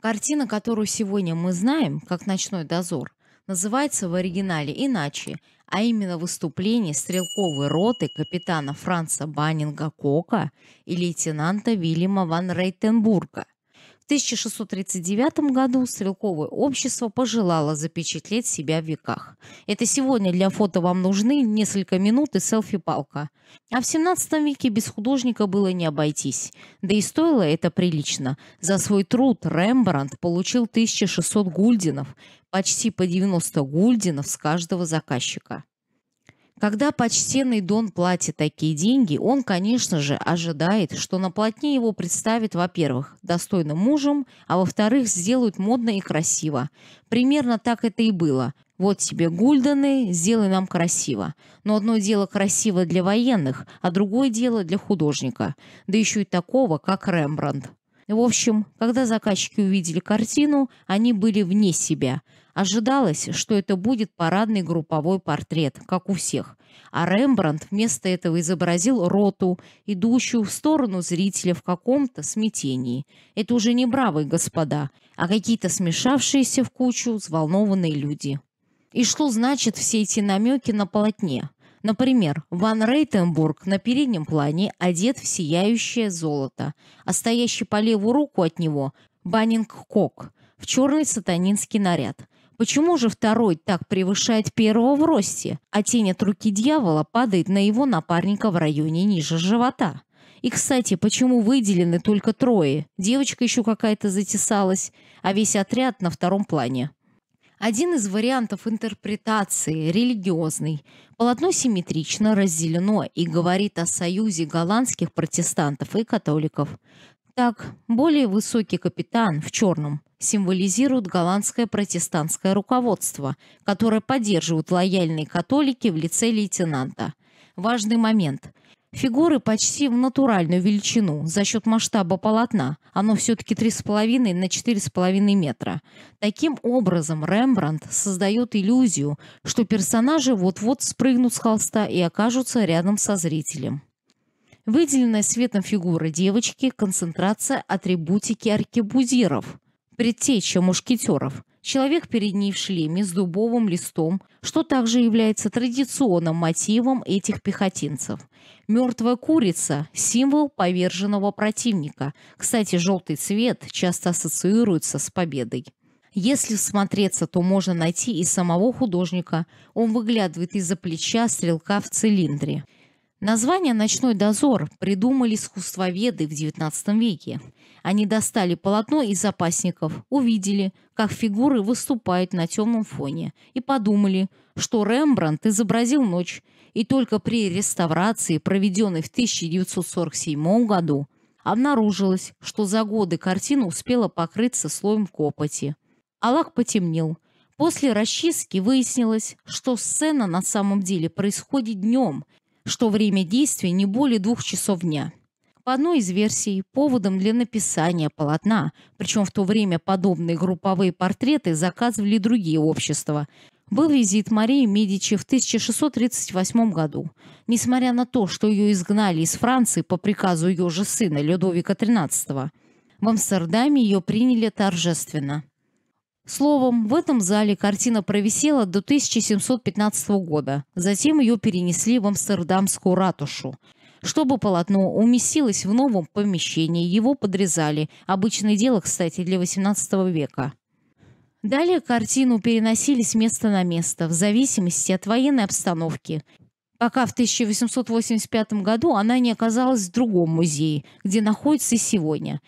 Картина, которую сегодня мы знаем, как «Ночной дозор», называется в оригинале иначе, а именно выступление стрелковой роты капитана Франца Баннинга Кока и лейтенанта Вильяма ван Рейтенбурга – 1639 году стрелковое общество пожелало запечатлеть себя в веках. Это сегодня для фото вам нужны несколько минут и селфи-палка. А в 17 веке без художника было не обойтись. Да и стоило это прилично. За свой труд Рембрандт получил 1600 гульдинов, почти по 90 гульдинов с каждого заказчика. Когда почтенный Дон платит такие деньги, он, конечно же, ожидает, что на плотне его представят, во-первых, достойным мужем, а во-вторых, сделают модно и красиво. Примерно так это и было. Вот тебе гульданы, сделай нам красиво. Но одно дело красиво для военных, а другое дело для художника. Да еще и такого, как Рембрандт. В общем, когда заказчики увидели картину, они были вне себя – Ожидалось, что это будет парадный групповой портрет, как у всех. А Рембрандт вместо этого изобразил роту, идущую в сторону зрителя в каком-то смятении. Это уже не бравые господа, а какие-то смешавшиеся в кучу взволнованные люди. И что значит все эти намеки на полотне? Например, Ван Рейтенбург на переднем плане одет в сияющее золото, а стоящий по левую руку от него – Баннинг Кок в черный сатанинский наряд. Почему же второй так превышает первого в росте, а тень от руки дьявола падает на его напарника в районе ниже живота? И, кстати, почему выделены только трое? Девочка еще какая-то затесалась, а весь отряд на втором плане. Один из вариантов интерпретации – религиозный. Полотно симметрично разделено и говорит о союзе голландских протестантов и католиков. Так, более высокий капитан в черном символизирует голландское протестантское руководство, которое поддерживают лояльные католики в лице лейтенанта. Важный момент. Фигуры почти в натуральную величину за счет масштаба полотна. Оно все-таки 3,5 на 4,5 метра. Таким образом, Рембрандт создает иллюзию, что персонажи вот-вот спрыгнут с холста и окажутся рядом со зрителем. Выделенная светом фигура девочки – концентрация атрибутики аркебузиров, предтеча мушкетеров. Человек перед ней в шлеме с дубовым листом, что также является традиционным мотивом этих пехотинцев. Мертвая курица – символ поверженного противника. Кстати, желтый цвет часто ассоциируется с победой. Если всмотреться, то можно найти и самого художника. Он выглядывает из-за плеча стрелка в цилиндре. Название «Ночной дозор» придумали искусствоведы в XIX веке. Они достали полотно из запасников, увидели, как фигуры выступают на темном фоне, и подумали, что Рембрандт изобразил ночь, и только при реставрации, проведенной в 1947 году, обнаружилось, что за годы картина успела покрыться слоем копоти. Алак потемнел. После расчистки выяснилось, что сцена на самом деле происходит днем, что время действия не более двух часов дня. По одной из версий, поводом для написания полотна, причем в то время подобные групповые портреты заказывали другие общества, был визит Марии Медичи в 1638 году. Несмотря на то, что ее изгнали из Франции по приказу ее же сына Людовика XIII, в Амстердаме ее приняли торжественно. Словом, в этом зале картина провисела до 1715 года. Затем ее перенесли в Амстердамскую ратушу. Чтобы полотно уместилось в новом помещении, его подрезали. Обычное дело, кстати, для 18 века. Далее картину переносили с места на место, в зависимости от военной обстановки пока в 1885 году она не оказалась в другом музее, где находится и сегодня.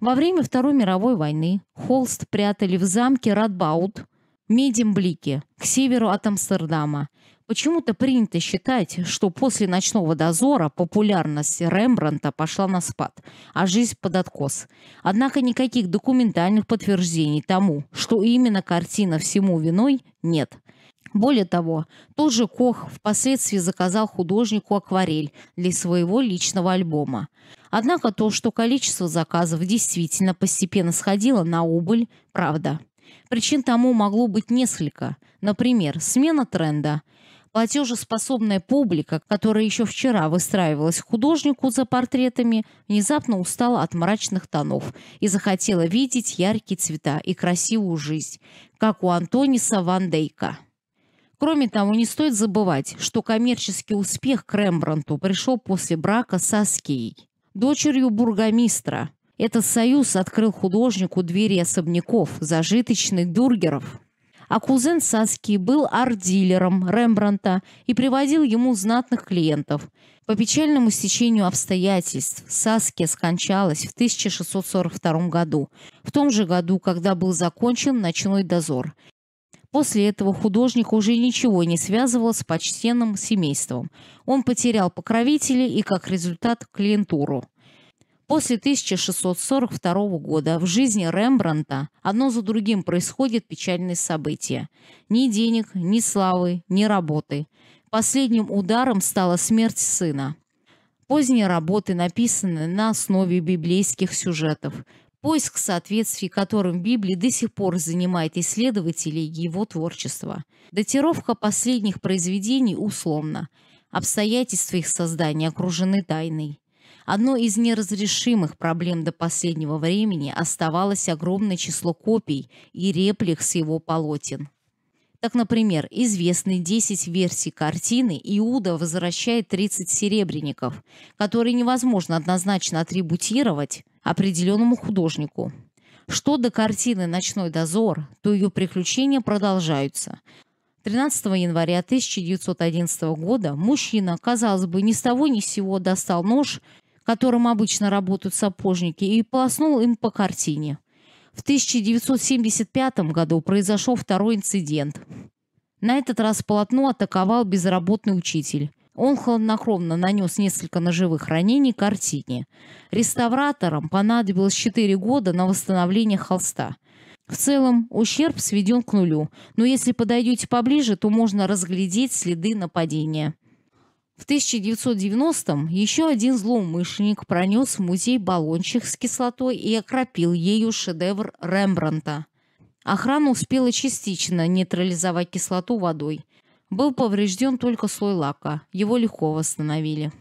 Во время Второй мировой войны холст прятали в замке Радбаут, Медимблике, к северу от Амстердама. Почему-то принято считать, что после «Ночного дозора» популярность Рембранта пошла на спад, а жизнь под откос. Однако никаких документальных подтверждений тому, что именно картина всему виной, нет – более того, тот же Кох впоследствии заказал художнику акварель для своего личного альбома. Однако то, что количество заказов действительно постепенно сходило на убыль, правда. Причин тому могло быть несколько. Например, смена тренда. Платежеспособная публика, которая еще вчера выстраивалась художнику за портретами, внезапно устала от мрачных тонов и захотела видеть яркие цвета и красивую жизнь, как у Антониса Ван Дейка. Кроме того, не стоит забывать, что коммерческий успех к Рембрандту пришел после брака с Аскией, дочерью бургомистра. Этот союз открыл художнику двери особняков, зажиточных Дургеров, А кузен Саски был арт-дилером Рембранта и приводил ему знатных клиентов. По печальному стечению обстоятельств Саски скончалась в 1642 году, в том же году, когда был закончен «Ночной дозор», После этого художник уже ничего не связывал с почтенным семейством. Он потерял покровителей и, как результат, клиентуру. После 1642 года в жизни Рембранта одно за другим происходят печальные события. Ни денег, ни славы, ни работы. Последним ударом стала смерть сына. Поздние работы написаны на основе библейских сюжетов поиск соответствий которым в Библии до сих пор занимает исследователей его творчества. Датировка последних произведений условна. Обстоятельства их создания окружены тайной. Одно из неразрешимых проблем до последнего времени оставалось огромное число копий и реплик с его полотен. Так, например, известны 10 версий картины «Иуда возвращает 30 серебряников», которые невозможно однозначно атрибутировать определенному художнику. Что до картины «Ночной дозор», то ее приключения продолжаются. 13 января 1911 года мужчина, казалось бы, ни с того ни с сего достал нож, которым обычно работают сапожники, и полоснул им по картине – в 1975 году произошел второй инцидент. На этот раз полотно атаковал безработный учитель. Он хладнокровно нанес несколько ножевых ранений картине. Реставраторам понадобилось 4 года на восстановление холста. В целом ущерб сведен к нулю, но если подойдете поближе, то можно разглядеть следы нападения. В 1990-м еще один злоумышленник пронес в музей баллончик с кислотой и окропил ею шедевр Рембранта. Охрана успела частично нейтрализовать кислоту водой. Был поврежден только слой лака. Его легко восстановили.